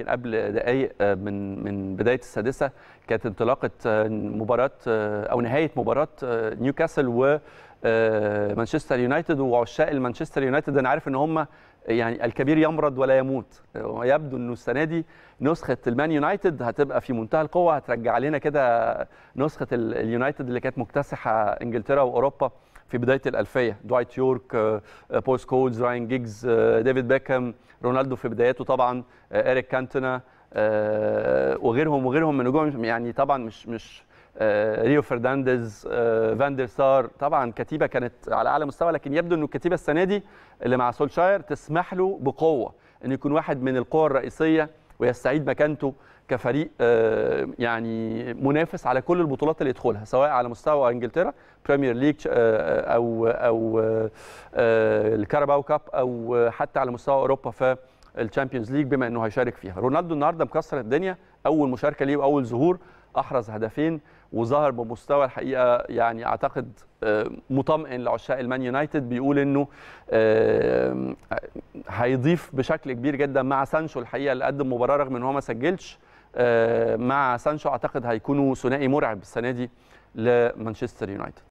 يمكن قبل دقائق آه، من من بدايه السادسه كانت انطلاقه آه، مباراه آه، او نهايه مباراه نيوكاسل و مانشستر يونايتد وعشاق المانشستر يونايتد انا عارف ان هم يعني الكبير يمرض ولا يموت ويبدو انه السنه دي نسخه المان يونايتد هتبقى في منتهى القوه هترجع لنا كده نسخه اليونايتد اللي كانت مكتسحه انجلترا واوروبا في بدايه الالفيه دوايت يورك آه، آه، بول سكولز راين جيجز آه، ديفيد بيكهام رونالدو في بداياته طبعا اريك كانتنا وغيرهم وغيرهم من نجوم يعني طبعا مش مش ريو فرنانديز فاندر سار طبعا كتيبه كانت على اعلى مستوى لكن يبدو انه الكتيبه السنه دي اللي مع سولشاير تسمح له بقوه ان يكون واحد من القوى الرئيسيه ويستعيد مكانته كفريق آه، يعني منافس على كل البطولات اللي يدخلها سواء على مستوى انجلترا بريمير ليج آه، او او آه، الكاراباو كاب او حتى على مستوى اوروبا في الشامبيونز ليج بما انه هيشارك فيها رونالدو النهارده مكسر الدنيا اول مشاركه ليه واول ظهور احرز هدفين وظهر بمستوى الحقيقه يعني اعتقد آه، مطمئن لعشاق المان يونايتد بيقول انه هيضيف بشكل كبير جدا مع سانشو الحقيقه اللي قدم مباراه رغم ان هو ما سجلش آه، مع سانشو اعتقد هيكونوا ثنائي مرعب السنه دي لمانشستر يونايتد